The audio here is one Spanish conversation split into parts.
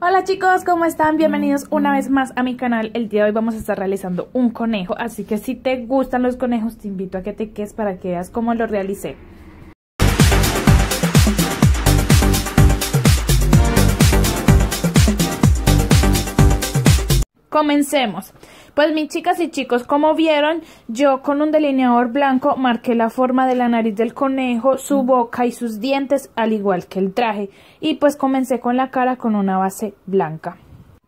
Hola chicos, ¿cómo están? Mm. Bienvenidos una vez más a mi canal. El día de hoy vamos a estar realizando un conejo, así que si te gustan los conejos te invito a que te quedes para que veas cómo lo realicé. Comencemos. Pues mis chicas y chicos, como vieron, yo con un delineador blanco marqué la forma de la nariz del conejo, su mm. boca y sus dientes, al igual que el traje. Y pues comencé con la cara con una base blanca.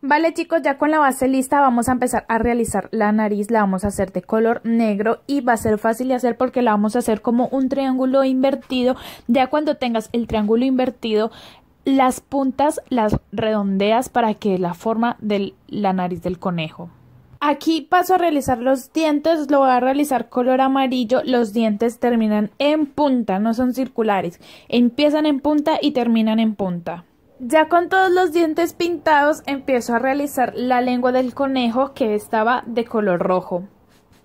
Vale chicos, ya con la base lista vamos a empezar a realizar la nariz, la vamos a hacer de color negro y va a ser fácil de hacer porque la vamos a hacer como un triángulo invertido, ya cuando tengas el triángulo invertido las puntas las redondeas para que la forma de la nariz del conejo. Aquí paso a realizar los dientes, lo voy a realizar color amarillo, los dientes terminan en punta, no son circulares, empiezan en punta y terminan en punta. Ya con todos los dientes pintados empiezo a realizar la lengua del conejo que estaba de color rojo.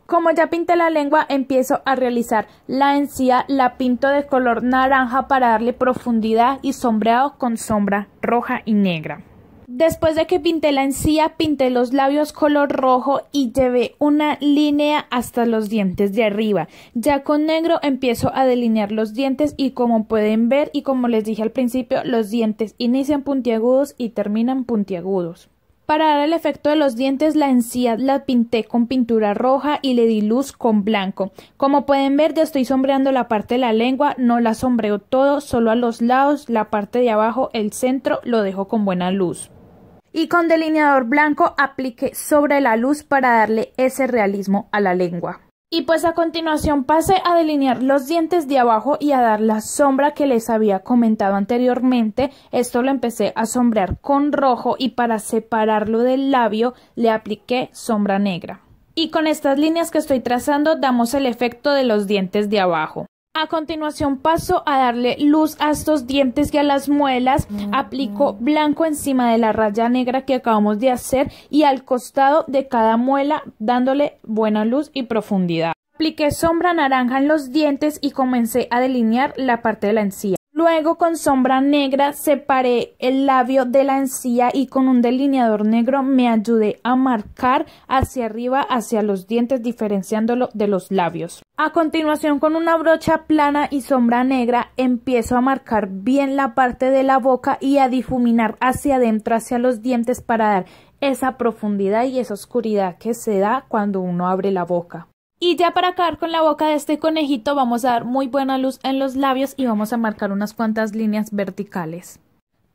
Como ya pinté la lengua, empiezo a realizar la encía, la pinto de color naranja para darle profundidad y sombreado con sombra roja y negra. Después de que pinté la encía, pinté los labios color rojo y llevé una línea hasta los dientes de arriba. Ya con negro empiezo a delinear los dientes y como pueden ver y como les dije al principio, los dientes inician puntiagudos y terminan puntiagudos. Para dar el efecto de los dientes, la encía la pinté con pintura roja y le di luz con blanco. Como pueden ver, ya estoy sombreando la parte de la lengua, no la sombreo todo, solo a los lados, la parte de abajo, el centro, lo dejo con buena luz y con delineador blanco apliqué sobre la luz para darle ese realismo a la lengua. Y pues a continuación pasé a delinear los dientes de abajo y a dar la sombra que les había comentado anteriormente. Esto lo empecé a sombrear con rojo y para separarlo del labio le apliqué sombra negra. Y con estas líneas que estoy trazando damos el efecto de los dientes de abajo. A continuación paso a darle luz a estos dientes y a las muelas. Aplico blanco encima de la raya negra que acabamos de hacer y al costado de cada muela dándole buena luz y profundidad. Apliqué sombra naranja en los dientes y comencé a delinear la parte de la encía. Luego con sombra negra separé el labio de la encía y con un delineador negro me ayudé a marcar hacia arriba hacia los dientes diferenciándolo de los labios. A continuación con una brocha plana y sombra negra empiezo a marcar bien la parte de la boca y a difuminar hacia adentro hacia los dientes para dar esa profundidad y esa oscuridad que se da cuando uno abre la boca. Y ya para acabar con la boca de este conejito vamos a dar muy buena luz en los labios y vamos a marcar unas cuantas líneas verticales.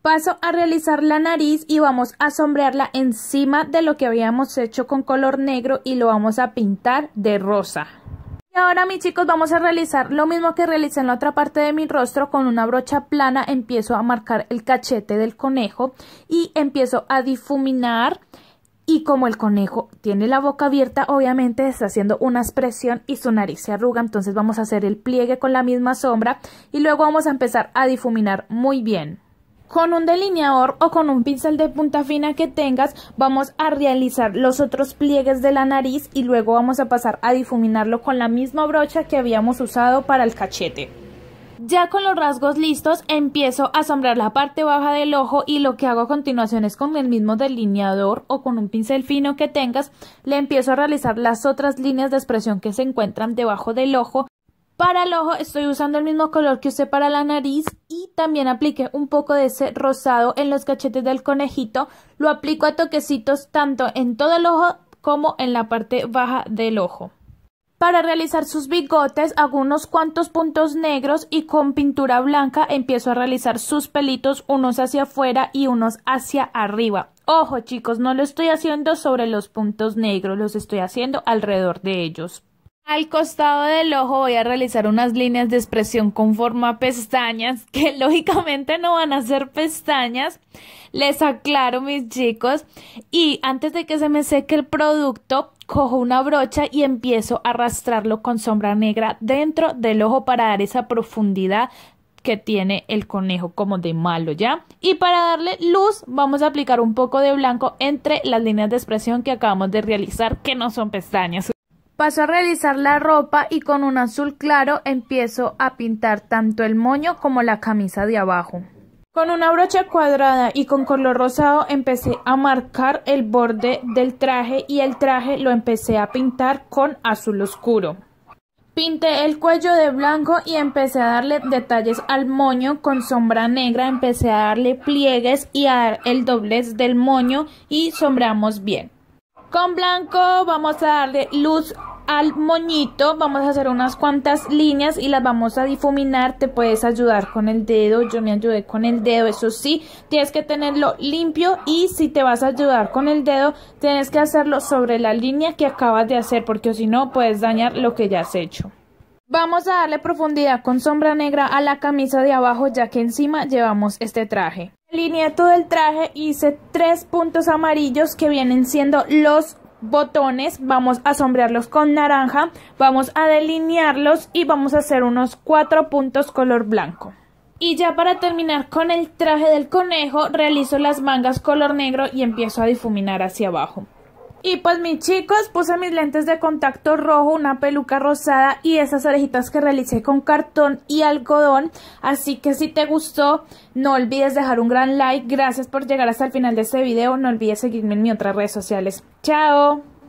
Paso a realizar la nariz y vamos a sombrearla encima de lo que habíamos hecho con color negro y lo vamos a pintar de rosa. Y ahora mis chicos vamos a realizar lo mismo que realicé en la otra parte de mi rostro con una brocha plana empiezo a marcar el cachete del conejo y empiezo a difuminar y como el conejo tiene la boca abierta, obviamente está haciendo una expresión y su nariz se arruga, entonces vamos a hacer el pliegue con la misma sombra y luego vamos a empezar a difuminar muy bien. Con un delineador o con un pincel de punta fina que tengas, vamos a realizar los otros pliegues de la nariz y luego vamos a pasar a difuminarlo con la misma brocha que habíamos usado para el cachete. Ya con los rasgos listos, empiezo a sombrar la parte baja del ojo y lo que hago a continuación es con el mismo delineador o con un pincel fino que tengas, le empiezo a realizar las otras líneas de expresión que se encuentran debajo del ojo. Para el ojo estoy usando el mismo color que usé para la nariz y también apliqué un poco de ese rosado en los cachetes del conejito. Lo aplico a toquecitos tanto en todo el ojo como en la parte baja del ojo. Para realizar sus bigotes hago unos cuantos puntos negros y con pintura blanca empiezo a realizar sus pelitos unos hacia afuera y unos hacia arriba. Ojo chicos, no lo estoy haciendo sobre los puntos negros, los estoy haciendo alrededor de ellos. Al costado del ojo voy a realizar unas líneas de expresión con forma pestañas, que lógicamente no van a ser pestañas. Les aclaro, mis chicos. Y antes de que se me seque el producto, cojo una brocha y empiezo a arrastrarlo con sombra negra dentro del ojo para dar esa profundidad que tiene el conejo como de malo, ¿ya? Y para darle luz vamos a aplicar un poco de blanco entre las líneas de expresión que acabamos de realizar, que no son pestañas. Paso a realizar la ropa y con un azul claro empiezo a pintar tanto el moño como la camisa de abajo. Con una brocha cuadrada y con color rosado empecé a marcar el borde del traje y el traje lo empecé a pintar con azul oscuro. Pinté el cuello de blanco y empecé a darle detalles al moño con sombra negra, empecé a darle pliegues y a dar el doblez del moño y sombramos bien. Con blanco vamos a darle luz al moñito vamos a hacer unas cuantas líneas y las vamos a difuminar. Te puedes ayudar con el dedo, yo me ayudé con el dedo, eso sí, tienes que tenerlo limpio y si te vas a ayudar con el dedo, tienes que hacerlo sobre la línea que acabas de hacer porque si no puedes dañar lo que ya has hecho. Vamos a darle profundidad con sombra negra a la camisa de abajo ya que encima llevamos este traje. Línea todo el traje, hice tres puntos amarillos que vienen siendo los botones, vamos a sombrearlos con naranja, vamos a delinearlos y vamos a hacer unos cuatro puntos color blanco. Y ya para terminar con el traje del conejo, realizo las mangas color negro y empiezo a difuminar hacia abajo. Y pues mis chicos, puse mis lentes de contacto rojo, una peluca rosada y esas orejitas que realicé con cartón y algodón. Así que si te gustó, no olvides dejar un gran like. Gracias por llegar hasta el final de este video. No olvides seguirme en mis otras redes sociales. ¡Chao!